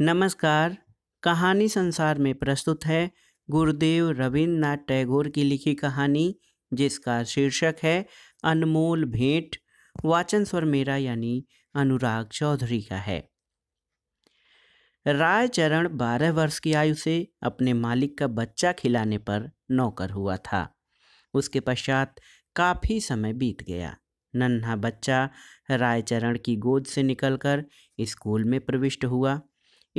नमस्कार कहानी संसार में प्रस्तुत है गुरुदेव रविन्द्रनाथ टैगोर की लिखी कहानी जिसका शीर्षक है अनमोल भेंट वाचन स्वर मेरा यानी अनुराग चौधरी का है रायचरण बारह वर्ष की आयु से अपने मालिक का बच्चा खिलाने पर नौकर हुआ था उसके पश्चात काफ़ी समय बीत गया नन्हा बच्चा रायचरण की गोद से निकलकर स्कूल में प्रविष्ट हुआ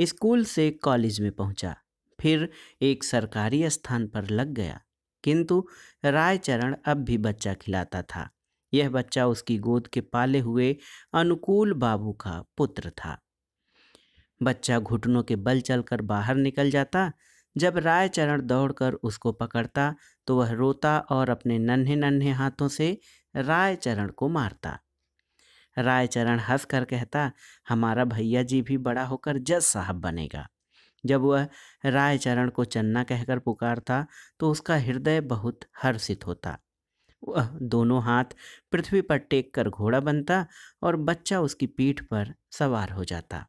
स्कूल से कॉलेज में पहुंचा फिर एक सरकारी स्थान पर लग गया किंतु रायचरण अब भी बच्चा खिलाता था यह बच्चा उसकी गोद के पाले हुए अनुकूल बाबू का पुत्र था बच्चा घुटनों के बल चलकर बाहर निकल जाता जब रायचरण दौड़कर उसको पकड़ता तो वह रोता और अपने नन्हे नन्हे हाथों से रायचरण को मारता रायचरण हंस कर कहता हमारा भैया जी भी बड़ा होकर जज साहब बनेगा जब वह रायचरण को चन्ना कहकर पुकारता तो उसका हृदय बहुत हर्षित होता वह दोनों हाथ पृथ्वी पर टेक कर घोड़ा बनता और बच्चा उसकी पीठ पर सवार हो जाता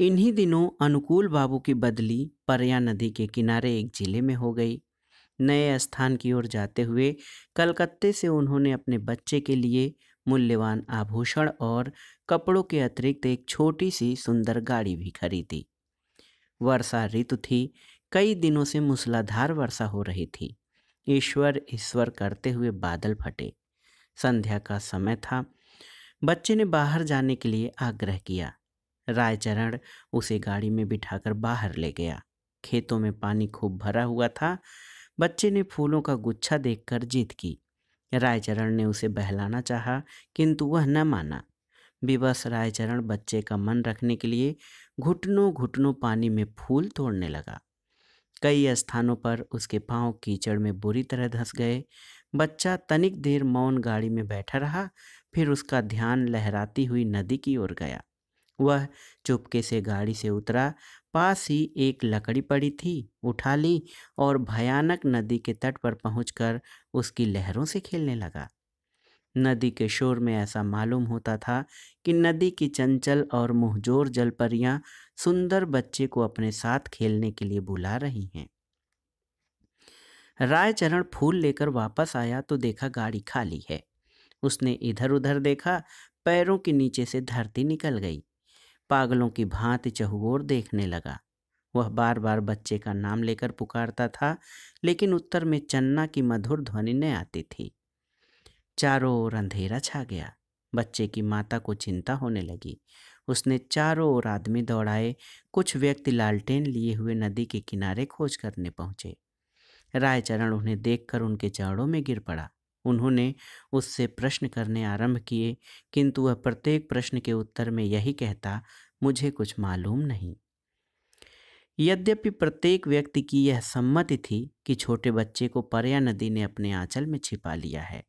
इन्हीं दिनों अनुकूल बाबू की बदली परिया नदी के किनारे एक जिले में हो गई नए स्थान की ओर जाते हुए कलकत्ते से उन्होंने अपने बच्चे के लिए मूल्यवान आभूषण और कपड़ों के अतिरिक्त एक छोटी सी सुंदर गाड़ी भी खरीदी वर्षा ऋतु थी कई दिनों से मूसलाधार वर्षा हो रही थी ईश्वर ईश्वर करते हुए बादल फटे संध्या का समय था बच्चे ने बाहर जाने के लिए आग्रह किया रायचरण उसे गाड़ी में बिठाकर बाहर ले गया खेतों में पानी खूब भरा हुआ था बच्चे ने फूलों का गुच्छा देखकर जीत की रायचरण ने उसे बहलाना चाहा किंतु वह न माना विवश रायचरण बच्चे का मन रखने के लिए घुटनों घुटनों पानी में फूल तोड़ने लगा कई स्थानों पर उसके पांव कीचड़ में बुरी तरह धंस गए बच्चा तनिक देर मौन गाड़ी में बैठा रहा फिर उसका ध्यान लहराती हुई नदी की ओर गया वह चुपके से गाड़ी से उतरा पास ही एक लकड़ी पड़ी थी उठा ली और भयानक नदी के तट पर पहुंचकर उसकी लहरों से खेलने लगा नदी के शोर में ऐसा मालूम होता था कि नदी की चंचल और मुहजोर जलपरियां सुंदर बच्चे को अपने साथ खेलने के लिए बुला रही हैं रायचरण फूल लेकर वापस आया तो देखा गाड़ी खाली है उसने इधर उधर देखा पैरों के नीचे से धरती निकल गई पागलों की भांति चहुओर देखने लगा वह बार बार बच्चे का नाम लेकर पुकारता था लेकिन उत्तर में चन्ना की मधुर ध्वनि न आती थी चारों ओर अंधेरा छा गया बच्चे की माता को चिंता होने लगी उसने चारों ओर आदमी दौड़ाए कुछ व्यक्ति लालटेन लिए हुए नदी के किनारे खोज करने पहुंचे रायचरण उन्हें देखकर उनके चरणों में गिर पड़ा उन्होंने उससे प्रश्न करने आरंभ किए किंतु वह प्रत्येक प्रश्न के उत्तर में यही कहता मुझे कुछ मालूम नहीं यद्यपि प्रत्येक व्यक्ति की यह सम्मति थी कि छोटे बच्चे को परया नदी ने अपने आंचल में छिपा लिया है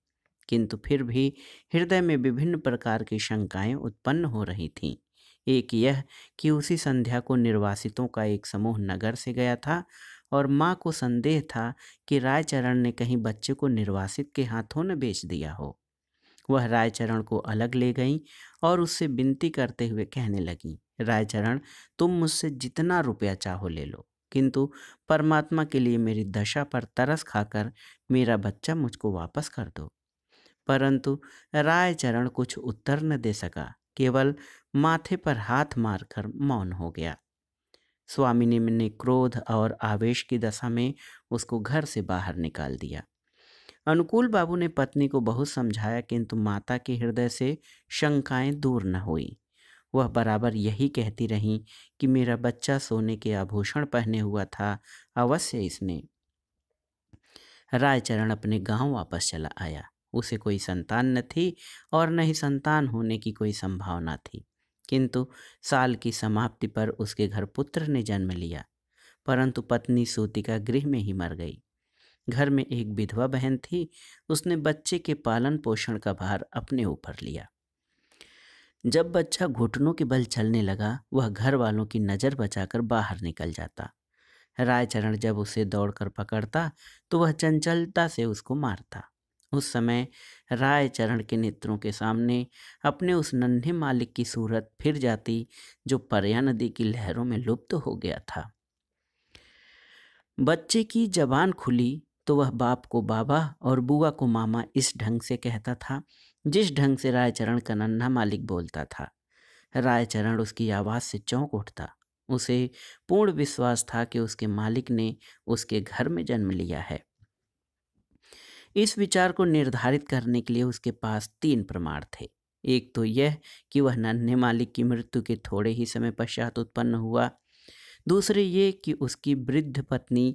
किंतु फिर भी हृदय में विभिन्न प्रकार की शंकाएं उत्पन्न हो रही थीं एक यह कि उसी संध्या को निर्वासितों का एक समूह नगर से गया था और माँ को संदेह था कि रायचरण ने कहीं बच्चे को निर्वासित के हाथों न बेच दिया हो वह रायचरण को अलग ले गई और उससे विनती करते हुए कहने लगी रायचरण तुम मुझसे जितना रुपया चाहो ले लो किंतु परमात्मा के लिए मेरी दशा पर तरस खाकर मेरा बच्चा मुझको वापस कर दो परंतु रायचरण कुछ उत्तर न दे सका केवल माथे पर हाथ मारकर मौन हो गया स्वामिनी ने क्रोध और आवेश की दशा में उसको घर से बाहर निकाल दिया अनुकूल बाबू ने पत्नी को बहुत समझाया किंतु माता के हृदय से शंकाएं दूर न हुई वह बराबर यही कहती रहीं कि मेरा बच्चा सोने के आभूषण पहने हुआ था अवश्य इसने रायचरण अपने गांव वापस चला आया उसे कोई संतान न थी और न ही संतान होने की कोई संभावना थी किंतु साल की समाप्ति पर उसके घर पुत्र ने जन्म लिया परंतु पत्नी सूतिका गृह में ही मर गई घर में एक विधवा बहन थी उसने बच्चे के पालन पोषण का भार अपने ऊपर लिया जब बच्चा घुटनों के बल चलने लगा वह घर वालों की नज़र बचाकर बाहर निकल जाता रायचरण जब उसे दौड़कर पकड़ता तो वह चंचलता से उसको मारता उस समय राय चरण के नेत्रों के सामने अपने उस नन्हे मालिक की सूरत फिर जाती जो पर्या नदी की लहरों में लुप्त हो गया था बच्चे की जबान खुली तो वह बाप को बाबा और बुआ को मामा इस ढंग से कहता था जिस ढंग से रायचरण का नन्हा मालिक बोलता था रायचरण उसकी आवाज़ से चौंक उठता उसे पूर्ण विश्वास था कि उसके मालिक ने उसके घर में जन्म लिया है इस विचार को निर्धारित करने के लिए उसके पास तीन प्रमाण थे एक तो यह कि वह नन्हे मालिक की मृत्यु के थोड़े ही समय पश्चात उत्पन्न हुआ दूसरे ये कि उसकी वृद्ध पत्नी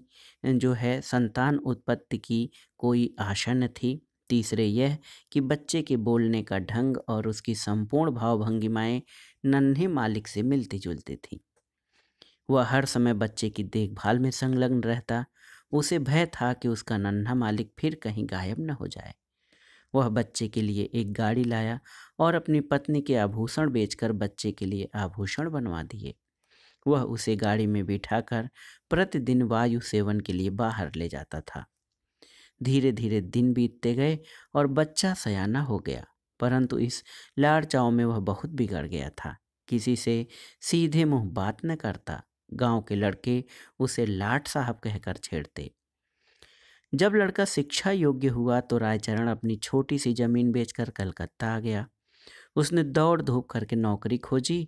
जो है संतान उत्पत्ति की कोई आशा न थी तीसरे यह कि बच्चे के बोलने का ढंग और उसकी संपूर्ण भावभंगिमाएँ नन्हे मालिक से मिलती जुलती थी वह हर समय बच्चे की देखभाल में संलग्न रहता उसे भय था कि उसका नन्हा मालिक फिर कहीं गायब न हो जाए वह बच्चे के लिए एक गाड़ी लाया और अपनी पत्नी के आभूषण बेचकर बच्चे के लिए आभूषण बनवा दिए वह उसे गाड़ी में बिठाकर प्रतिदिन वायु सेवन के लिए बाहर ले जाता था धीरे धीरे दिन बीतते गए और बच्चा सयाना हो गया परंतु इस लाड़ चाव में वह बहुत बिगड़ गया था किसी से सीधे मुंह बात न करता गांव के लड़के उसे लाट साहब कहकर छेड़ते जब लड़का शिक्षा योग्य हुआ तो रायचरण अपनी छोटी सी जमीन बेचकर कलकत्ता आ गया उसने दौड़ धूप करके नौकरी खोजी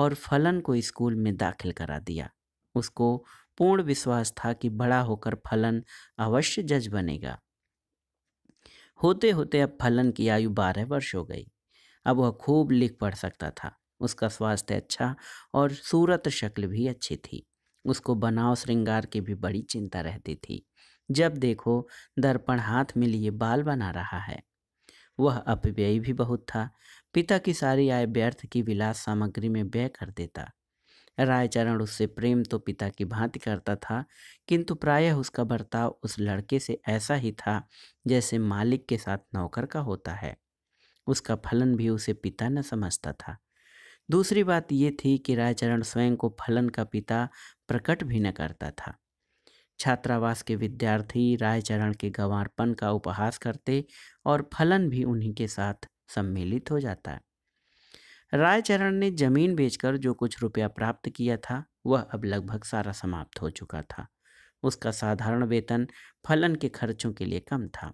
और फलन को स्कूल में दाखिल करा दिया उसको पूर्ण विश्वास था कि बड़ा होकर फलन अवश्य जज बनेगा होते होते अब फलन की आयु बारह वर्ष हो गई अब वह खूब लिख पढ़ सकता था उसका स्वास्थ्य अच्छा और सूरत शक्ल भी अच्छी थी उसको बनाव श्रृंगार की भी बड़ी चिंता रहती थी जब देखो दर्पण हाथ में लिए बाल बना रहा है वह अपव्ययी भी बहुत था पिता की सारी आय व्यर्थ की विलास सामग्री में व्यय कर देता रायचरण उससे प्रेम तो पिता की भांति करता था किंतु प्रायः उसका बर्ताव उस लड़के से ऐसा ही था जैसे मालिक के साथ नौकर का होता है उसका फलन भी उसे पिता न समझता था दूसरी बात ये थी कि रायचरण स्वयं को फलन का पिता प्रकट भी न करता था छात्रावास के विद्यार्थी रायचरण के गंवारपन का उपहास करते और फलन भी उन्हीं के साथ सम्मिलित हो जाता है रायचरण ने जमीन बेचकर जो कुछ रुपया प्राप्त किया था वह अब लगभग सारा समाप्त हो चुका था उसका साधारण वेतन फलन के खर्चों के लिए कम था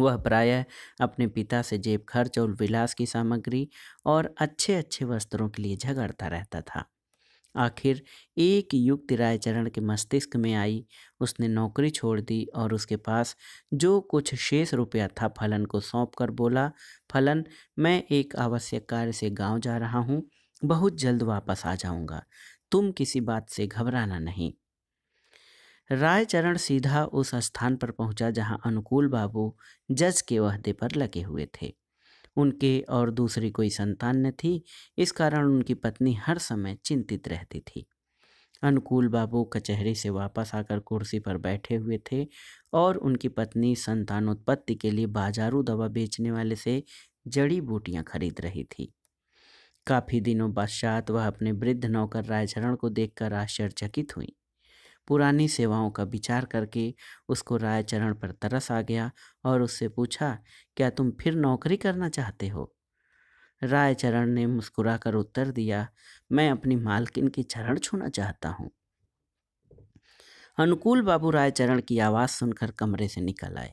वह प्रायः अपने पिता से जेब खर्च और विलास की सामग्री और अच्छे अच्छे वस्त्रों के लिए झगड़ता रहता था आखिर एक युक्ति रायचरण के मस्तिष्क में आई उसने नौकरी छोड़ दी और उसके पास जो कुछ शेष रुपया था फलन को सौंप कर बोला फलन मैं एक आवश्यक कार्य से गांव जा रहा हूँ बहुत जल्द वापस आ जाऊँगा तुम किसी बात से घबराना नहीं रायचरण सीधा उस स्थान पर पहुंचा जहां अनुकूल बाबू जज के वहदे पर लगे हुए थे उनके और दूसरी कोई संतान न थी इस कारण उनकी पत्नी हर समय चिंतित रहती थी अनुकूल बाबू कचहरी से वापस आकर कुर्सी पर बैठे हुए थे और उनकी पत्नी संतान उत्पत्ति के लिए बाजारू दवा बेचने वाले से जड़ी बूटियां खरीद रही थी काफ़ी दिनों पश्चात वह अपने वृद्ध नौकर रायचरण को देखकर आश्चर्यचकित हुई पुरानी सेवाओं का विचार करके उसको रायचरण पर तरस आ गया और उससे पूछा क्या तुम फिर नौकरी करना चाहते हो रायचरण ने मुस्कुराकर उत्तर दिया मैं अपनी मालकिन की चरण छूना चाहता हूँ अनुकूल बाबू रायचरण की आवाज़ सुनकर कमरे से निकल आए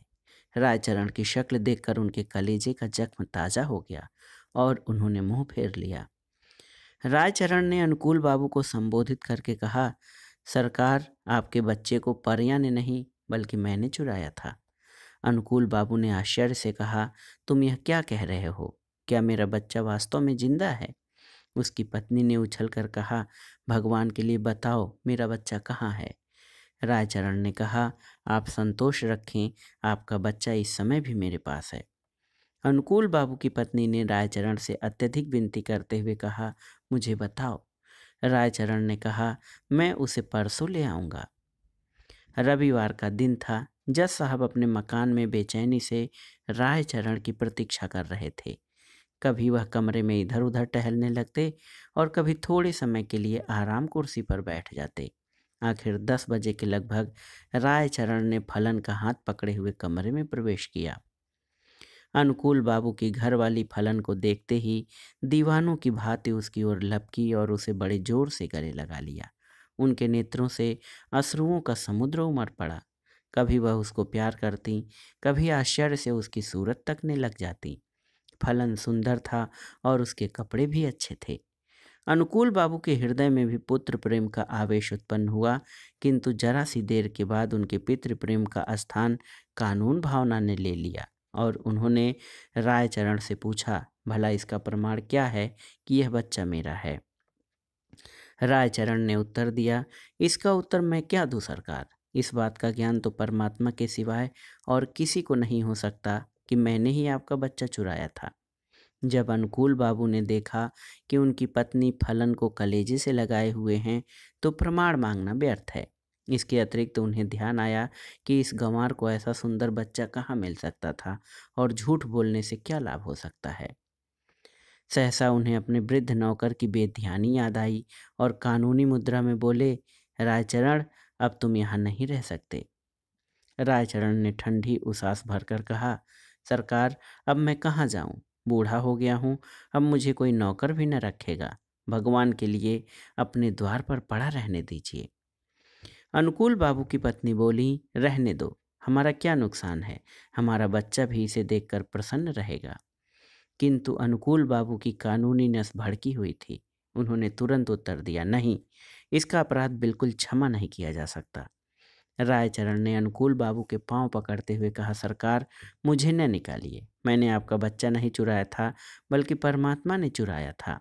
रायचरण की शक्ल देखकर उनके कलेजे का जख्म ताज़ा हो गया और उन्होंने मुंह फेर लिया रायचरण ने अनुकूल बाबू को संबोधित करके कहा सरकार आपके बच्चे को परया ने नहीं बल्कि मैंने चुराया था अनुकूल बाबू ने आश्चर्य से कहा तुम यह क्या कह रहे हो क्या मेरा बच्चा वास्तव में जिंदा है उसकी पत्नी ने उछल कर कहा भगवान के लिए बताओ मेरा बच्चा कहाँ है रायचरण ने कहा आप संतोष रखें आपका बच्चा इस समय भी मेरे पास है अनुकूल बाबू की पत्नी ने रायचरण से अत्यधिक विनती करते हुए कहा मुझे बताओ रायचरण ने कहा मैं उसे परसों ले आऊँगा रविवार का दिन था जज साहब अपने मकान में बेचैनी से रायचरण की प्रतीक्षा कर रहे थे कभी वह कमरे में इधर उधर टहलने लगते और कभी थोड़े समय के लिए आराम कुर्सी पर बैठ जाते आखिर दस बजे के लगभग रायचरण ने फलन का हाथ पकड़े हुए कमरे में प्रवेश किया अनुकूल बाबू की घर वाली फलन को देखते ही दीवानों की भांति उसकी ओर लपकी और उसे बड़े जोर से गले लगा लिया उनके नेत्रों से अश्रुओं का समुद्र उमड़ पड़ा कभी वह उसको प्यार करती कभी आश्चर्य से उसकी सूरत तकने लग जाती फलन सुंदर था और उसके कपड़े भी अच्छे थे अनुकूल बाबू के हृदय में भी पुत्र प्रेम का आवेश उत्पन्न हुआ किंतु जरा सी देर के बाद उनके पितृ प्रेम का स्थान कानून भावना ने ले लिया और उन्होंने रायचरण से पूछा भला इसका प्रमाण क्या है कि यह बच्चा मेरा है रायचरण ने उत्तर दिया इसका उत्तर मैं क्या दूँ सरकार इस बात का ज्ञान तो परमात्मा के सिवाय और किसी को नहीं हो सकता कि मैंने ही आपका बच्चा चुराया था जब अनुकूल बाबू ने देखा कि उनकी पत्नी फलन को कलेजे से लगाए हुए हैं तो प्रमाण मांगना व्यर्थ है इसके अतिरिक्त उन्हें ध्यान आया कि इस गंवार को ऐसा सुंदर बच्चा कहाँ मिल सकता था और झूठ बोलने से क्या लाभ हो सकता है सहसा उन्हें अपने वृद्ध नौकर की बेध्यानी याद आई और कानूनी मुद्रा में बोले रायचरण अब तुम यहाँ नहीं रह सकते रायचरण ने ठंडी उसास भरकर कहा सरकार अब मैं कहाँ जाऊँ बूढ़ा हो गया हूँ अब मुझे कोई नौकर भी न रखेगा भगवान के लिए अपने द्वार पर पड़ा रहने दीजिए अनुकूल बाबू की पत्नी बोली रहने दो हमारा क्या नुकसान है हमारा बच्चा भी इसे देखकर प्रसन्न रहेगा किंतु अनुकूल बाबू की कानूनी नस भड़की हुई थी उन्होंने तुरंत उत्तर दिया नहीं इसका अपराध बिल्कुल क्षमा नहीं किया जा सकता रायचरण ने अनुकूल बाबू के पांव पकड़ते हुए कहा सरकार मुझे न निकालिए मैंने आपका बच्चा नहीं चुराया था बल्कि परमात्मा ने चुराया था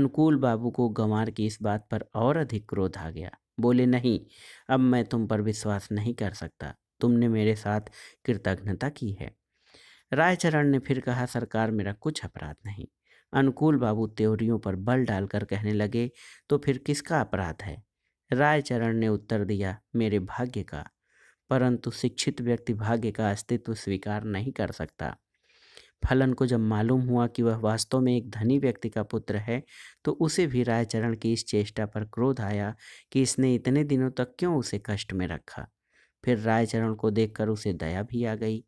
अनुकूल बाबू को गंवार की इस बात पर और अधिक क्रोध आ गया बोले नहीं अब मैं तुम पर विश्वास नहीं कर सकता तुमने मेरे साथ कृतज्ञता की है रायचरण ने फिर कहा सरकार मेरा कुछ अपराध नहीं अनुकूल बाबू त्योरियों पर बल डालकर कहने लगे तो फिर किसका अपराध है रायचरण ने उत्तर दिया मेरे भाग्य का परंतु शिक्षित व्यक्ति भाग्य का अस्तित्व स्वीकार नहीं कर सकता फलन को जब मालूम हुआ कि वह वास्तव में एक धनी व्यक्ति का पुत्र है तो उसे भी रायचरण की इस चेष्टा पर क्रोध आया कि इसने इतने दिनों तक क्यों उसे कष्ट में रखा फिर रायचरण को देखकर उसे दया भी आ गई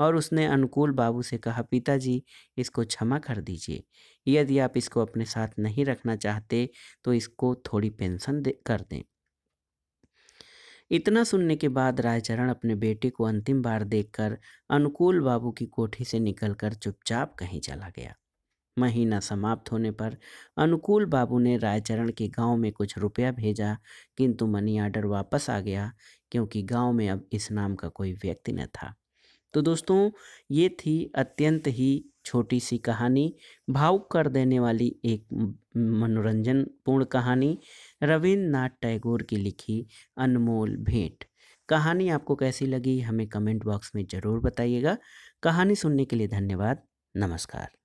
और उसने अनुकूल बाबू से कहा पिताजी इसको क्षमा कर दीजिए यदि आप इसको अपने साथ नहीं रखना चाहते तो इसको थोड़ी पेंशन दे कर दें इतना सुनने के बाद रायचरण अपने बेटे को अंतिम बार देखकर अनुकूल बाबू की कोठी से निकलकर चुपचाप कहीं चला गया महीना समाप्त होने पर अनुकूल बाबू ने रायचरण के गांव में कुछ रुपया भेजा किंतु मनी आर्डर वापस आ गया क्योंकि गांव में अब इस नाम का कोई व्यक्ति न था तो दोस्तों ये थी अत्यंत ही छोटी सी कहानी भावुक कर देने वाली एक मनोरंजनपूर्ण कहानी रविन्द्रनाथ टैगोर की लिखी अनमोल भेंट कहानी आपको कैसी लगी हमें कमेंट बॉक्स में ज़रूर बताइएगा कहानी सुनने के लिए धन्यवाद नमस्कार